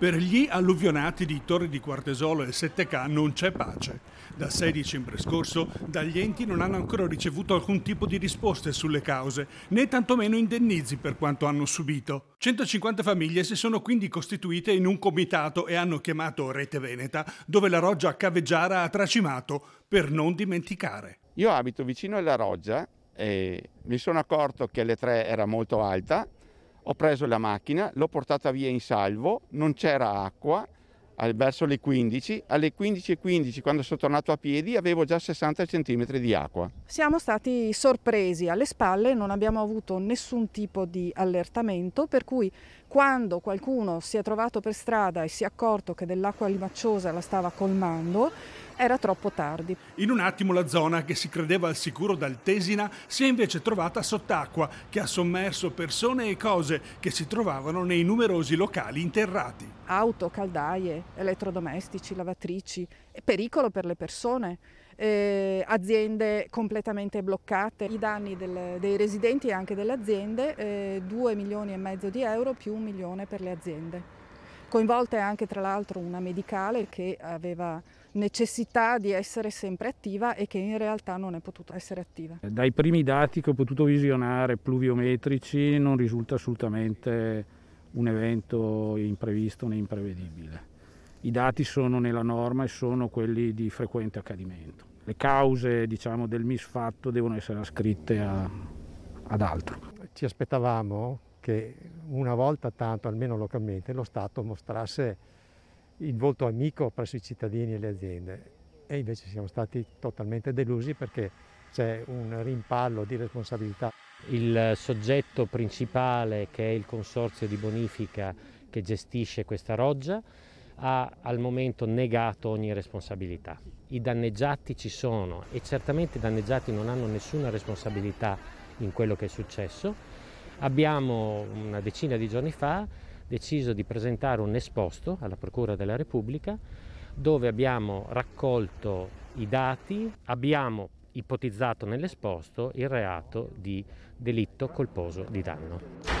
Per gli alluvionati di Torre di Quartesolo e 7K non c'è pace. Da 6 dicembre scorso dagli enti non hanno ancora ricevuto alcun tipo di risposte sulle cause, né tantomeno indennizi per quanto hanno subito. 150 famiglie si sono quindi costituite in un comitato e hanno chiamato Rete Veneta, dove la Roggia Caveggiara ha tracimato, per non dimenticare. Io abito vicino alla Roggia e mi sono accorto che alle 3 era molto alta ho preso la macchina, l'ho portata via in salvo, non c'era acqua verso le 15, alle 15.15 quando sono tornato a piedi avevo già 60 cm di acqua. Siamo stati sorpresi alle spalle, non abbiamo avuto nessun tipo di allertamento, per cui quando qualcuno si è trovato per strada e si è accorto che dell'acqua limacciosa la stava colmando, era troppo tardi. In un attimo la zona che si credeva al sicuro dal Tesina si è invece trovata sott'acqua, che ha sommerso persone e cose che si trovavano nei numerosi locali interrati. Auto, caldaie, elettrodomestici, lavatrici, pericolo per le persone. Eh, aziende completamente bloccate, i danni del, dei residenti e anche delle aziende, eh, 2 milioni e mezzo di euro più un milione per le aziende. Coinvolta è anche tra l'altro una medicale che aveva necessità di essere sempre attiva e che in realtà non è potuta essere attiva. Dai primi dati che ho potuto visionare pluviometrici non risulta assolutamente un evento imprevisto né imprevedibile. I dati sono nella norma e sono quelli di frequente accadimento. Le cause diciamo, del misfatto devono essere ascritte a, ad altro. Ci aspettavamo che una volta tanto, almeno localmente, lo Stato mostrasse il volto amico presso i cittadini e le aziende e invece siamo stati totalmente delusi perché c'è un rimpallo di responsabilità. Il soggetto principale che è il consorzio di bonifica che gestisce questa roggia ha al momento negato ogni responsabilità. I danneggiati ci sono e certamente i danneggiati non hanno nessuna responsabilità in quello che è successo abbiamo una decina di giorni fa deciso di presentare un esposto alla Procura della Repubblica dove abbiamo raccolto i dati, abbiamo ipotizzato nell'esposto il reato di delitto colposo di danno.